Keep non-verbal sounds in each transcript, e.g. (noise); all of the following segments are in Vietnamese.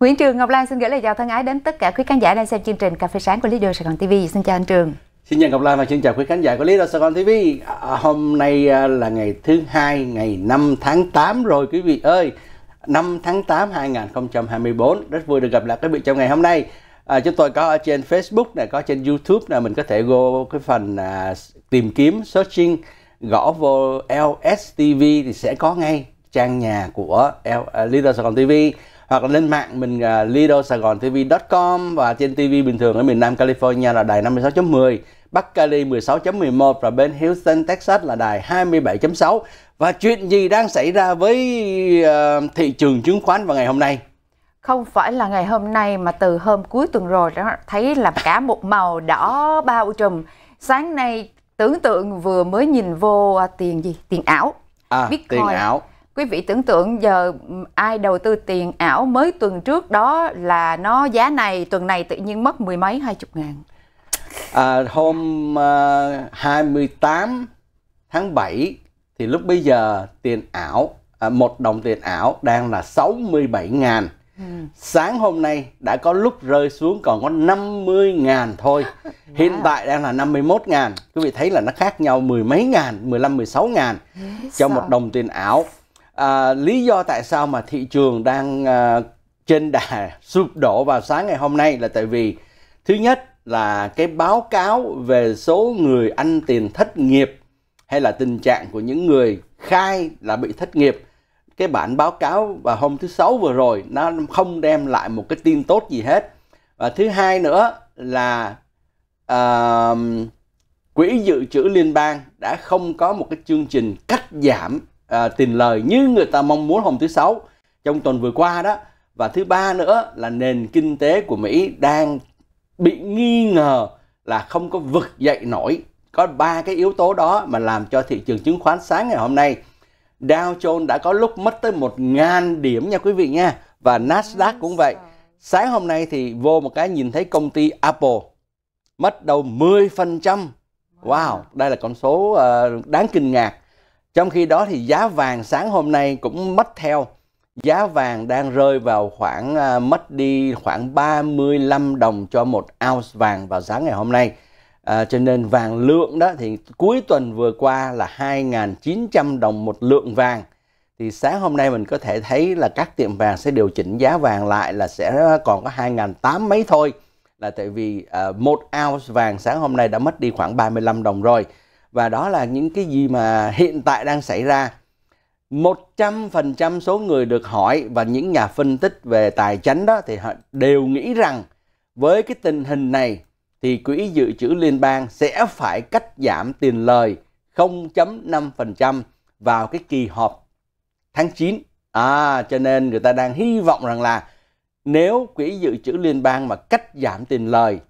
Nguyễn Trường Ngọc Lan xin gửi lời chào thân ái đến tất cả quý khán giả đang xem chương trình Cà phê sáng của Leader Sài Gòn TV. Xin chào anh Trường. Xin chào Ngọc Lan và xin chào quý khán giả của Leader Sài Gòn TV. À, hôm nay à, là ngày thứ hai, ngày 5 tháng 8 rồi quý vị ơi. 5 tháng 8 2024 rất vui được gặp lại quý vị trong ngày hôm nay. À, chúng tôi có ở trên Facebook này, có trên YouTube này mình có thể go cái phần à, tìm kiếm searching gõ vô LSTV thì sẽ có ngay trang nhà của L, uh, à, Leader Sài Gòn TV hoặc là lên mạng mình uh, lido sài gòn tv com và trên tv bình thường ở miền nam california là đài 56.10 Bắc Cali 16.11 và bên Houston, Texas là đài 27.6. Và chuyện gì đang xảy ra với uh, thị trường chứng khoán vào ngày hôm nay? không phải là ngày hôm nay mà từ hôm cuối tuần rồi đó thấy làm cả một màu đỏ bao trùm sáng nay tưởng tượng vừa mới nhìn vô à, tiền gì tiền ảo à, bitcoin tiền ảo Quý vị tưởng tượng giờ ai đầu tư tiền ảo mới tuần trước đó là nó giá này, tuần này tự nhiên mất mười mấy hai chục ngàn. À, hôm à, mươi tám tháng 7 thì lúc bây giờ tiền ảo, à, một đồng tiền ảo đang là 67 ngàn. Ừ. Sáng hôm nay đã có lúc rơi xuống còn có 50 ngàn thôi (laughs) wow. Hiện tại đang là 51 ngàn Quý vị thấy là nó khác nhau mười mấy ngàn, 15, 16 ngàn Cho một đồng tiền ảo à, lý do tại sao mà thị trường đang à, trên đà (laughs) sụp đổ vào sáng ngày hôm nay là tại vì thứ nhất là cái báo cáo về số người ăn tiền thất nghiệp hay là tình trạng của những người khai là bị thất nghiệp cái bản báo cáo vào hôm thứ sáu vừa rồi nó không đem lại một cái tin tốt gì hết và thứ hai nữa là uh, quỹ dự trữ liên bang đã không có một cái chương trình cắt giảm à, tiền lời như người ta mong muốn hôm thứ sáu trong tuần vừa qua đó và thứ ba nữa là nền kinh tế của Mỹ đang bị nghi ngờ là không có vực dậy nổi có ba cái yếu tố đó mà làm cho thị trường chứng khoán sáng ngày hôm nay Dow Jones đã có lúc mất tới 1.000 điểm nha quý vị nha và Nasdaq cũng vậy sáng hôm nay thì vô một cái nhìn thấy công ty Apple mất đầu 10% wow đây là con số uh, đáng kinh ngạc trong khi đó thì giá vàng sáng hôm nay cũng mất theo. Giá vàng đang rơi vào khoảng à, mất đi khoảng 35 đồng cho một ounce vàng vào sáng ngày hôm nay. À, cho nên vàng lượng đó thì cuối tuần vừa qua là 2.900 đồng một lượng vàng. Thì sáng hôm nay mình có thể thấy là các tiệm vàng sẽ điều chỉnh giá vàng lại là sẽ còn có 2.800 mấy thôi. Là tại vì à, một ounce vàng sáng hôm nay đã mất đi khoảng 35 đồng rồi và đó là những cái gì mà hiện tại đang xảy ra 100% số người được hỏi và những nhà phân tích về tài chính đó thì họ đều nghĩ rằng với cái tình hình này thì quỹ dự trữ liên bang sẽ phải cắt giảm tiền lời 0.5% vào cái kỳ họp tháng 9. À cho nên người ta đang hy vọng rằng là nếu quỹ dự trữ liên bang mà cắt giảm tiền lời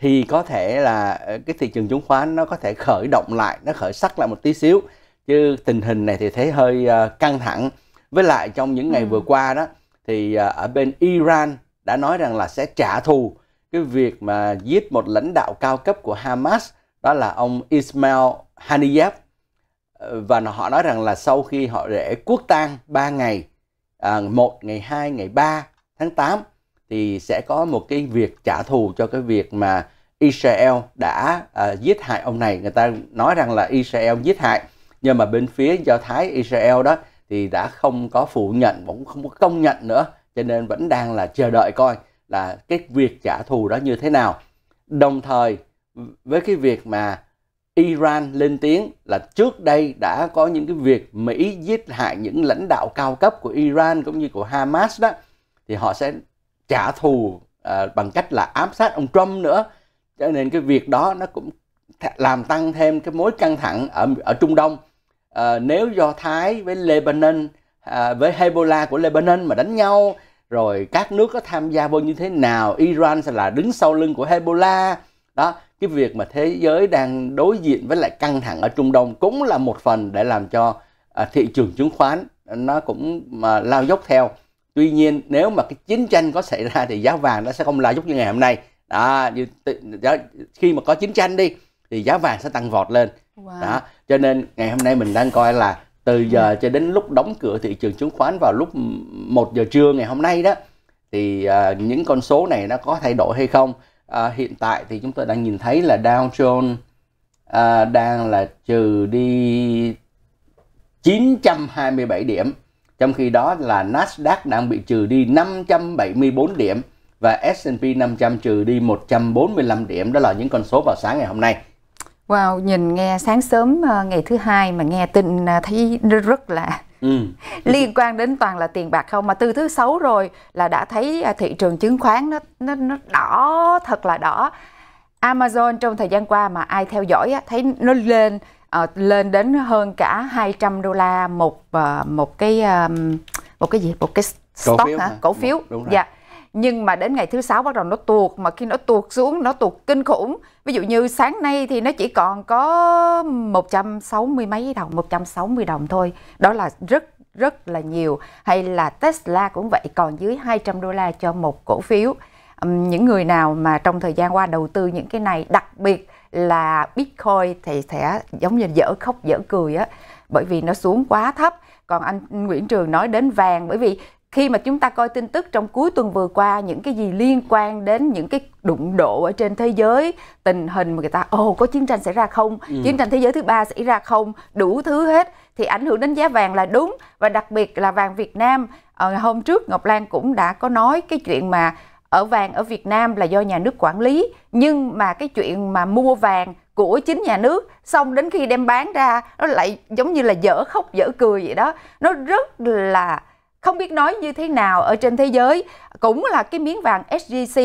thì có thể là ờ, cái thị trường chứng khoán nó có thể khởi động lại nó khởi sắc lại một tí xíu chứ tình hình này thì thấy hơi ờ, căng thẳng với lại trong những ngày ừ. vừa qua đó thì ờ, ở bên Iran đã nói rằng là sẽ trả thù cái việc mà giết một lãnh đạo cao cấp của Hamas đó là ông Ismail Haniyeh và họ nói rằng là sau khi họ rễ quốc tang 3 ngày à, 1 ngày 2 ngày 3 tháng 8 thì sẽ có một cái việc trả thù cho cái việc mà Israel đã uh, giết hại ông này người ta nói rằng là Israel giết hại nhưng mà bên phía do thái Israel đó thì đã không có phủ nhận cũng không có công nhận nữa cho nên vẫn đang là chờ đợi coi là cái việc trả thù đó như thế nào đồng thời với cái việc mà Iran lên tiếng là trước đây đã có những cái việc Mỹ giết hại những lãnh đạo cao cấp của Iran cũng như của Hamas đó thì họ sẽ trả thù à, bằng cách là ám sát ông Trump nữa cho nên cái việc đó nó cũng làm tăng thêm cái mối căng thẳng ở ở Trung Đông à, nếu do Thái với Lebanon à, với Hezbollah của Lebanon mà đánh nhau rồi các nước có tham gia vô như thế nào Iran sẽ là đứng sau lưng của Hezbollah đó cái việc mà thế giới đang đối diện với lại căng thẳng ở Trung Đông cũng là một phần để làm cho à, thị trường chứng khoán nó cũng mà lao dốc theo tuy nhiên nếu mà cái chiến tranh có xảy ra thì giá vàng nó sẽ không là giúp như ngày hôm nay đó, đó khi mà có chiến tranh đi thì giá vàng sẽ tăng vọt lên wow. đó cho nên ngày hôm nay mình đang coi là từ giờ ừ. cho đến lúc đóng cửa thị trường chứng khoán vào lúc 1 giờ trưa ngày hôm nay đó thì uh, những con số này nó có thay đổi hay không uh, hiện tại thì chúng tôi đang nhìn thấy là Dow Jones uh, đang là trừ đi 927 điểm trong khi đó là Nasdaq đang bị trừ đi 574 điểm và S&P 500 trừ đi 145 điểm. Đó là những con số vào sáng ngày hôm nay. Wow, nhìn nghe sáng sớm ờ, ngày thứ hai mà nghe tin ờ, thấy rất là ừ. (laughs) liên quan đến toàn là tiền bạc không mà từ thứ sáu rồi là đã thấy ờ, thị trường chứng khoán nó nó nó đỏ thật là đỏ. Amazon trong thời gian qua mà ai theo dõi thấy nó lên Ờ, lên đến hơn cả 200 đô la một uh, một cái um, một cái gì một cái stock cổ phiếu hả? cổ phiếu đúng dạ nhưng mà đến ngày thứ sáu bắt đầu nó tuột mà khi nó tuột xuống nó tuột kinh khủng ví dụ như sáng nay thì nó chỉ còn có 160 mấy đồng 160 đồng thôi đó là rất rất là nhiều hay là Tesla cũng vậy còn dưới 200 đô la cho một cổ phiếu những người nào mà trong thời gian qua đầu tư những cái này đặc biệt là Bitcoin thì sẽ giống như dở khóc dở cười á bởi vì nó xuống quá thấp còn anh Nguyễn Trường nói đến vàng bởi vì khi mà chúng ta coi tin tức trong cuối tuần vừa qua những cái gì liên quan đến những cái đụng độ ở trên thế giới tình hình mà người ta ồ có chiến tranh xảy ra không ừ. chiến tranh thế giới thứ ba xảy ra không đủ thứ hết thì ảnh hưởng đến giá vàng là đúng và đặc biệt là vàng Việt Nam ở ờ, hôm trước Ngọc Lan cũng đã có nói cái chuyện mà ở vàng ở Việt Nam là do nhà nước quản lý nhưng mà cái chuyện mà mua vàng của chính nhà nước xong đến khi đem bán ra nó lại giống như là dở khóc dở cười vậy đó nó rất là không biết nói như thế nào ở trên thế giới cũng là cái miếng vàng SGC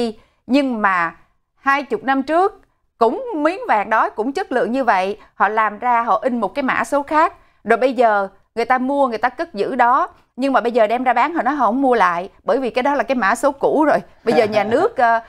nhưng mà hai chục năm trước cũng miếng vàng đó cũng chất lượng như vậy họ làm ra họ in một cái mã số khác rồi bây giờ người ta mua người ta cất giữ đó nhưng mà bây giờ đem ra bán họ nó không mua lại bởi vì cái đó là cái mã số cũ rồi bây giờ nhà (laughs) nước ờ,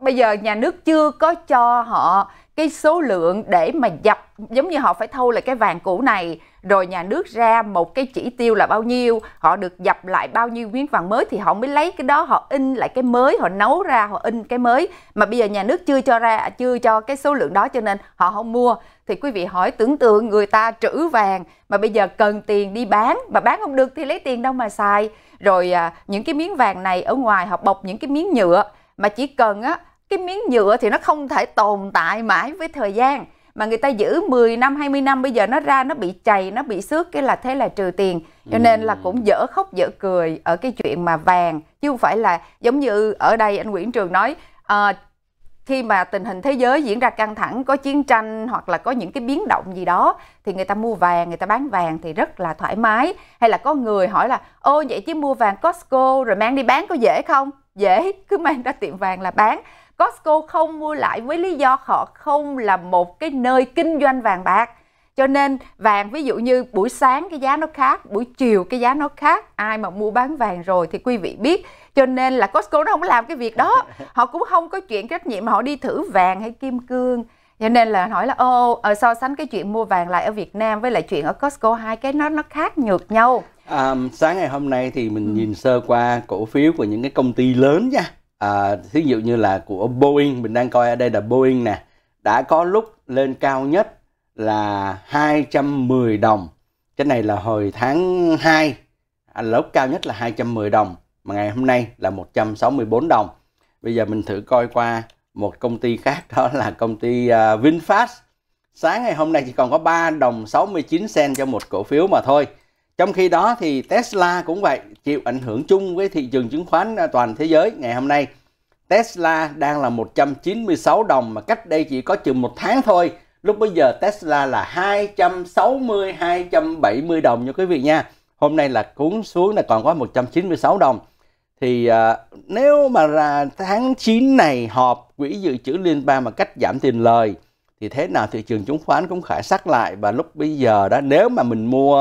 bây giờ nhà nước chưa có cho họ cái số lượng để mà dập giống như họ phải thâu lại cái vàng cũ này rồi nhà nước ra một cái chỉ tiêu là bao nhiêu họ được dập lại bao nhiêu miếng vàng mới thì họ mới lấy cái đó họ in lại cái mới họ nấu ra họ in cái mới mà bây giờ nhà nước chưa cho ra chưa cho cái số lượng đó cho nên họ không mua thì quý vị hỏi tưởng tượng người ta trữ vàng mà bây giờ cần tiền đi bán mà bán không được thì lấy tiền đâu mà xài rồi à, những cái miếng vàng này ở ngoài họ bọc những cái miếng nhựa mà chỉ cần á cái miếng nhựa thì nó không thể tồn tại mãi với thời gian mà người ta giữ 10 năm 20 năm bây giờ nó ra nó bị chày nó bị xước cái là thế là trừ tiền cho nên là cũng dở khóc dở cười ở cái chuyện mà vàng chứ không phải là giống như ở đây anh Nguyễn Trường nói à, khi mà tình hình thế giới diễn ra căng thẳng có chiến tranh hoặc là có những cái biến động gì đó thì người ta mua vàng người ta bán vàng thì rất là thoải mái hay là có người hỏi là ô vậy chứ mua vàng Costco rồi mang đi bán có dễ không dễ cứ mang ra tiệm vàng là bán Costco không mua lại với lý do họ không là một cái nơi kinh doanh vàng bạc cho nên vàng ví dụ như buổi sáng cái giá nó khác buổi chiều cái giá nó khác ai mà mua bán vàng rồi thì quý vị biết cho nên là Costco nó không làm cái việc đó họ cũng không có chuyện trách nhiệm mà họ đi thử vàng hay kim cương cho nên là hỏi là ô ờ, so sánh cái chuyện mua vàng lại ở Việt Nam với lại chuyện ở Costco hai cái nó nó khác nhược nhau À, sáng ngày hôm nay thì mình ừ. nhìn sơ qua cổ phiếu của những cái công ty lớn nha. À, thí dụ như là của Boeing, mình đang coi ở đây là Boeing nè. Đã có lúc lên cao nhất là 210 đồng. Cái này là hồi tháng 2, à, lúc cao nhất là 210 đồng. Mà ngày hôm nay là 164 đồng. Bây giờ mình thử coi qua một công ty khác (laughs) đó là công ty uh, VinFast. Sáng ngày hôm nay chỉ còn có 3 đồng 69 cent cho một cổ phiếu mà thôi trong khi đó thì Tesla cũng vậy, chịu ảnh hưởng chung với thị trường chứng khoán à, toàn thế giới ngày hôm nay. Tesla đang là 196 đồng mà cách đây chỉ có chừng một tháng thôi. Lúc bây giờ Tesla là 260, 270 đồng nha quý vị nha. Hôm nay là cuốn xuống là còn có 196 đồng. Thì à, nếu mà là tháng 9 này họp quỹ dự trữ liên bang mà cách giảm tiền lời thì thế nào thị trường chứng khoán cũng khởi sắc lại và lúc bây giờ đó nếu mà mình mua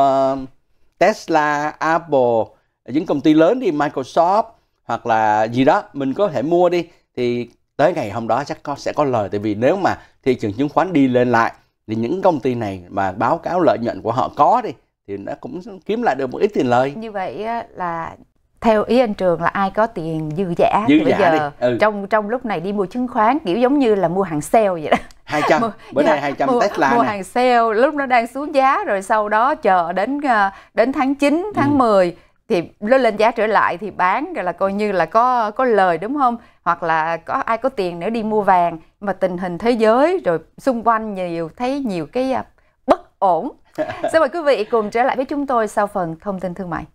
Tesla, Apple, những công ty lớn đi Microsoft hoặc là gì đó mình có thể mua đi thì tới ngày hôm đó chắc có sẽ có lời tại vì nếu mà thị trường chứng khoán đi lên lại thì những công ty này mà báo cáo lợi nhuận của họ có đi thì nó cũng kiếm lại được một ít tiền lời như vậy là theo ý anh trường là ai có tiền dư giả dư thì giả bây giờ đi. Ừ. trong trong lúc này đi mua chứng khoán kiểu giống như là mua hàng sale vậy đó 200 bữa dạ, nay yeah, 200 mua, Tesla mua này. hàng sale lúc nó đang xuống giá rồi sau đó chờ đến ờ, đến tháng 9 ừ. tháng ừ. 10 thì nó lên giá trở lại thì bán rồi là coi như là có có lời đúng không hoặc là có ai có tiền nữa đi mua vàng mà tình hình thế giới rồi xung quanh nhiều thấy nhiều cái ờ, bất ổn (laughs) xin mời quý vị cùng trở lại với chúng tôi sau phần thông tin thương mại